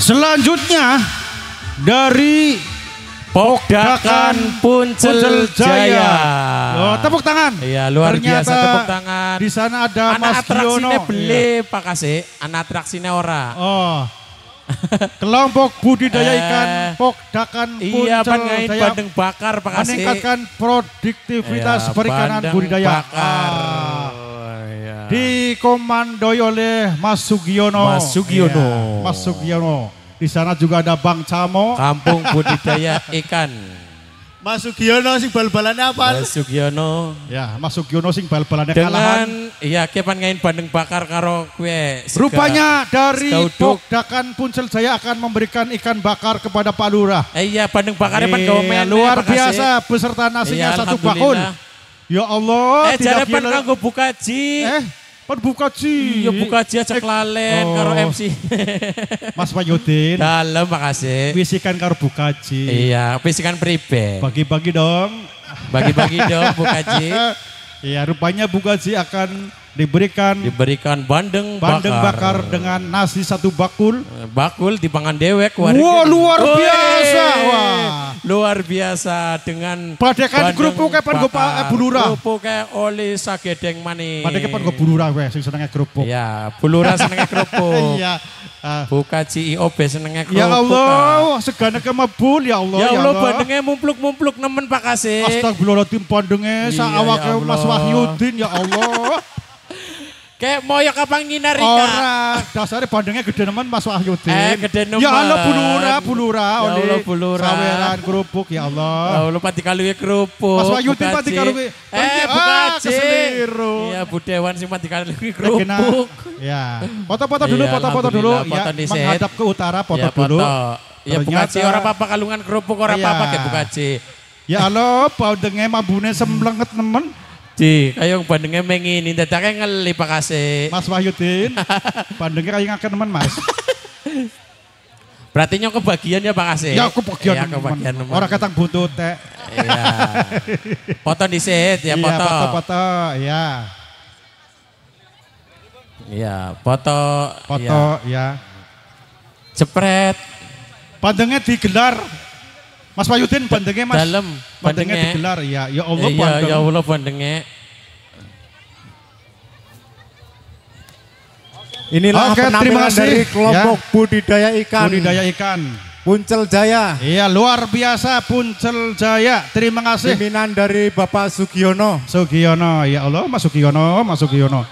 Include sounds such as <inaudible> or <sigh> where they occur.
Selanjutnya dari Pokdakan Puncel Jaya. Oh, tepuk tangan. Iya, luar Ternyata biasa tepuk tangan. Di sana ada anak Mas atraksinya beli iya. Pak Kasih. anak atraksinya ora. Oh. <laughs> Kelompok budidaya eh. ikan eh, Pokdakan Puncel Jaya. Iya, bandeng bakar Pak Kasih. Meningkatkan produktivitas iya, perikanan budidaya. Bakar. Ah dikomandoi oleh Mas Sugiono. Mas Sugiono. Ya, Mas Sugiono. Di sana juga ada Bang Camo. Kampung <laughs> Budidaya Ikan. Mas Sugiono sing bal-balannya apa? Mas Sugiono. Ya, Mas Sugiono sing bal-balannya kalahan. Dengan iya kapan ngain bandeng bakar karo kue. Rupanya dari Dakan Puncel Jaya akan memberikan ikan bakar kepada Pak Lurah. Eh, iya, bandeng bakarnya pan gomen. Luar biasa beserta nasinya iya, satu bakul. Ya Allah, eh, tidak kira. Eh, buka ji. Eh, Kan buka ji. Ya buka ji aja kelalen oh. karo MC. <laughs> Mas Panyudin. Dalam makasih. Bisikan karo buka ji. Iya, bisikan pribe. Bagi-bagi dong. Bagi-bagi dong <laughs> buka ji. Iya, rupanya buka ji akan diberikan diberikan bandeng bandeng bakar, dengan nasi satu bakul. Bakul di pangan dewek. Wah, wow, luar biasa. Wah luar biasa dengan Padekan kerupuk kapan gue pak eh, bulura. Kerupuk oli sagedeng mani. Padekan kapan gue bulura gue sing senengnya kerupuk. Iya, <laughs> iya, eh. Ya bulura senengnya kerupuk. Iya. Buka CIO be senengnya kerupuk. Ya Allah, segana kemebul ya Allah. Ya, ya Allah, bandengnya mumpluk-mumpluk nemen Pak Kasih. Astagfirullahaladzim bandengnya saawaknya ya Mas Wahyudin ya Allah. Kayak moyok apa Rika? Orang, dasarnya bandengnya gede nemen Mas Wahyudin. Eh, gede nemen. Ya Allah bulura, ya bulura Ya Allah bulura. Saweran kerupuk ya Allah. Ya Allah pati kaluwe kerupuk. Mas Wahyudin pati kaluwe. Eh, Ah, keliru. Iya, Bu Dewan sing pati kaluwe kerupuk. Ya. Foto-foto dulu, iya, foto-foto dulu ya. Menghadap ke utara foto iya, dulu. Ya bukaci orang apa-apa kalungan kerupuk orang apa-apa kayak bukaci. Ya Allah, bandengnya mabune semlenget nemen. Di, kayo bandengnya mengini, dadaknya ngeli Pak Mas Wahyudin, <laughs> bandengnya kayak ngaken teman Mas. Berarti nyok kebagian ya Pak Kasih. Ya kebagian. Ya kebagian. Orang katang buntut teh. Iya. Foto set ya foto. Iya foto-foto ya. Iya foto. Iya. Iya, foto ya. Cepret. Iya. Pandengnya digelar. Mas wahyudin, bandengnya Mas. Dalam. Bandengnya, bandengnya digelar ya. Ya Allah ya bandeng. Ya Allah bandengnya. Inilah Oke, terima kasih. dari kelompok ya. budidaya ikan. Budidaya ikan. Puncel Jaya. Iya, luar biasa Puncel Jaya. Terima kasih. Pimpinan dari Bapak Sugiono. Sugiono, ya Allah, Mas Sugiono, Mas Sugiono.